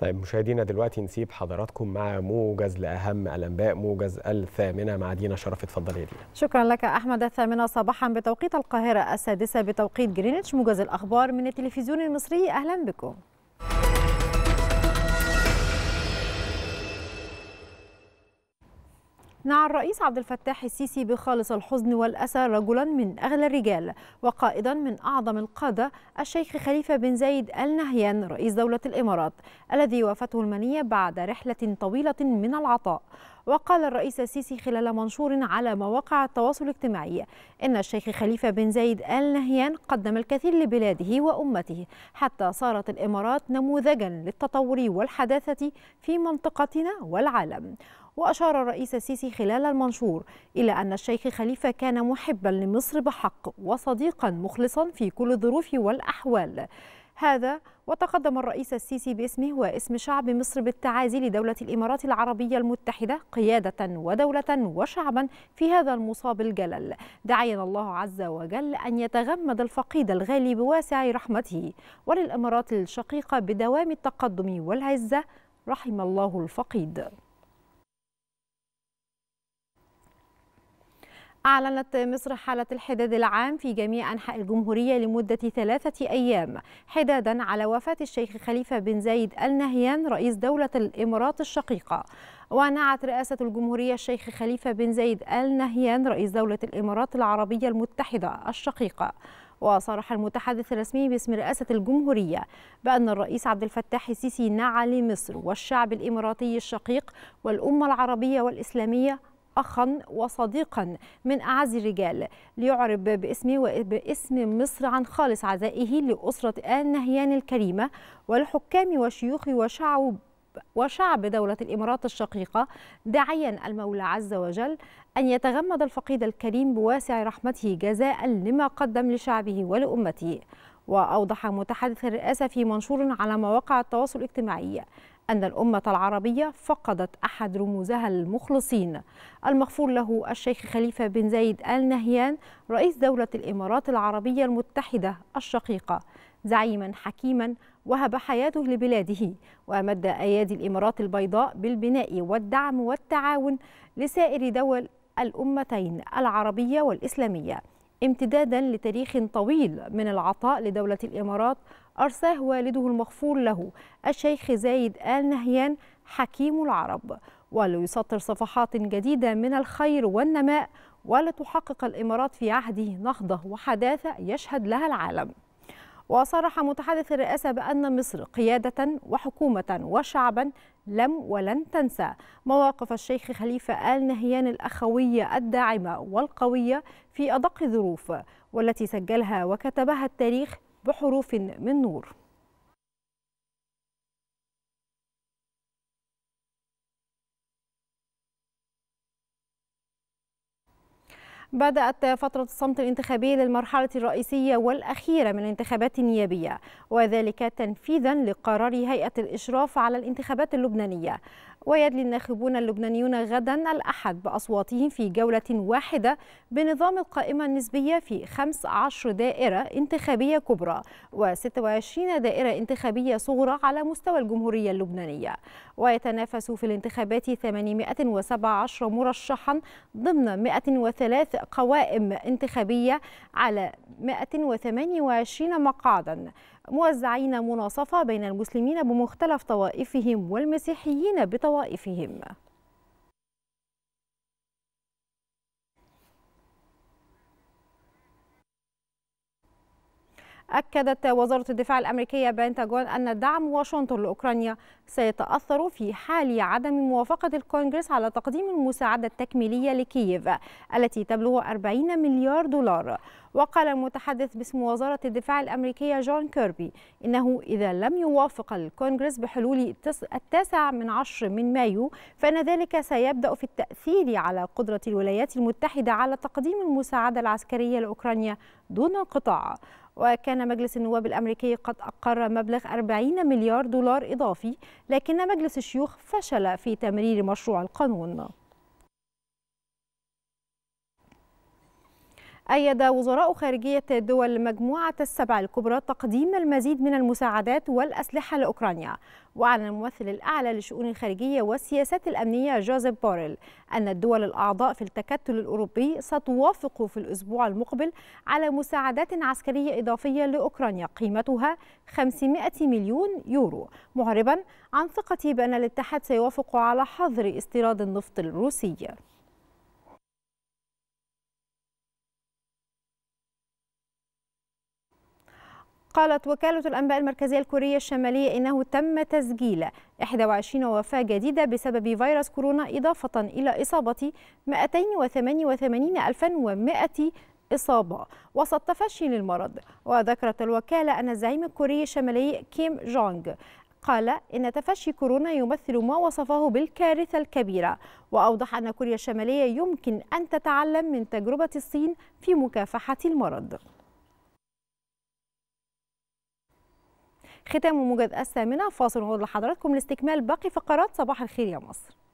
طيب مشاهدينا دلوقتي نسيب حضراتكم مع موجز لاهم الانباء موجز الثامنه مع دينا شرف اتفضل يا دينا شكرا لك احمد الثامنه صباحا بتوقيت القاهره السادسه بتوقيت جرينتش موجز الاخبار من التلفزيون المصري اهلا بكم نعى الرئيس عبد الفتاح السيسي بخالص الحزن والأسى رجلا من أغلى الرجال وقائدا من أعظم القادة الشيخ خليفة بن زايد آل نهيان رئيس دولة الإمارات الذي وافته المنية بعد رحلة طويلة من العطاء وقال الرئيس السيسي خلال منشور على مواقع التواصل الاجتماعي إن الشيخ خليفة بن زايد آل نهيان قدم الكثير لبلاده وأمته حتى صارت الإمارات نموذجا للتطور والحداثة في منطقتنا والعالم وأشار الرئيس السيسي خلال المنشور إلى أن الشيخ خليفة كان محبا لمصر بحق وصديقا مخلصا في كل الظروف والأحوال هذا وتقدم الرئيس السيسي باسمه واسم شعب مصر بالتعازي لدولة الإمارات العربية المتحدة قيادة ودولة وشعبا في هذا المصاب الجلل دعينا الله عز وجل أن يتغمد الفقيد الغالي بواسع رحمته وللإمارات الشقيقة بدوام التقدم والعزة رحم الله الفقيد أعلنت مصر حالة الحداد العام في جميع أنحاء الجمهورية لمدة ثلاثة أيام حدادا على وفاة الشيخ خليفة بن زايد آل نهيان رئيس دولة الإمارات الشقيقة ونعت رئاسة الجمهورية الشيخ خليفة بن زايد آل نهيان رئيس دولة الإمارات العربية المتحدة الشقيقة وصرح المتحدث الرسمي باسم رئاسة الجمهورية بأن الرئيس عبد الفتاح السيسي نعى لمصر والشعب الإماراتي الشقيق والأمة العربية والإسلامية أخا وصديقا من أعز الرجال ليعرب باسمه وباسم مصر عن خالص عزائه لأسرة آل نهيان الكريمة والحكام والشيوخ وشعب وشعب دولة الإمارات الشقيقة داعيا المولى عز وجل أن يتغمد الفقيد الكريم بواسع رحمته جزاء لما قدم لشعبه ولأمته وأوضح متحدث الرئاسة في منشور على مواقع التواصل الاجتماعي أن الأمة العربية فقدت أحد رموزها المخلصين المغفور له الشيخ خليفة بن زايد آل نهيان رئيس دولة الإمارات العربية المتحدة الشقيقة زعيما حكيما وهب حياته لبلاده وأمد أيادي الإمارات البيضاء بالبناء والدعم والتعاون لسائر دول الأمتين العربية والإسلامية امتدادا لتاريخ طويل من العطاء لدولة الإمارات أرساه والده المغفور له الشيخ زايد آل نهيان حكيم العرب وليسطر صفحات جديدة من الخير والنماء ولتحقق الإمارات في عهده نهضة وحداثة يشهد لها العالم وصرح متحدث الرئاسة بأن مصر قيادة وحكومة وشعبا لم ولن تنسى مواقف الشيخ خليفة آل نهيان الأخوية الداعمة والقوية في أدق الظروف والتي سجلها وكتبها التاريخ بحروف من نور بدأت فترة الصمت الانتخابي للمرحلة الرئيسية والأخيرة من الانتخابات النيابية وذلك تنفيذا لقرار هيئة الإشراف على الانتخابات اللبنانية ويدلي الناخبون اللبنانيون غدا الأحد بأصواتهم في جولة واحدة بنظام القائمة النسبية في 15 دائرة انتخابية كبرى و26 دائرة انتخابية صغرى على مستوى الجمهورية اللبنانية ويتنافس في الانتخابات 817 مرشحا ضمن 103 قوائم انتخابية على 128 مقعدا موزعين مناصفة بين المسلمين بمختلف طوائفهم والمسيحيين بطوائفهم أكدت وزارة الدفاع الأمريكية بنتاجون أن دعم واشنطن لأوكرانيا سيتأثر في حال عدم موافقة الكونغرس على تقديم المساعدة التكميلية لكييف التي تبلغ 40 مليار دولار وقال المتحدث باسم وزارة الدفاع الأمريكية جون كيربي إنه إذا لم يوافق الكونغرس بحلول التاسع من عشر من مايو فإن ذلك سيبدأ في التأثير على قدرة الولايات المتحدة على تقديم المساعدة العسكرية لأوكرانيا دون انقطاع وكان مجلس النواب الأمريكي قد أقر مبلغ 40 مليار دولار إضافي لكن مجلس الشيوخ فشل في تمرير مشروع القانون أيد وزراء خارجية دول مجموعة السبع الكبرى تقديم المزيد من المساعدات والأسلحة لأوكرانيا وأعلن الممثل الأعلى لشؤون الخارجية والسياسات الأمنية جوزيف بوريل أن الدول الأعضاء في التكتل الأوروبي ستوافق في الأسبوع المقبل على مساعدات عسكرية إضافية لأوكرانيا قيمتها 500 مليون يورو معربا عن ثقته بأن الاتحاد سيوافق على حظر استيراد النفط الروسي قالت وكالة الأنباء المركزية الكورية الشمالية إنه تم تسجيل 21 وفاة جديدة بسبب فيروس كورونا إضافة إلى إصابة 288100 إصابة وسط تفشي للمرض وذكرت الوكالة أن الزعيم الكوري الشمالي كيم جونغ قال إن تفشي كورونا يمثل ما وصفه بالكارثة الكبيرة وأوضح أن كوريا الشمالية يمكن أن تتعلم من تجربة الصين في مكافحة المرض ختام موجز الثامنه فاصل هو لحضراتكم لاستكمال باقي فقرات صباح الخير يا مصر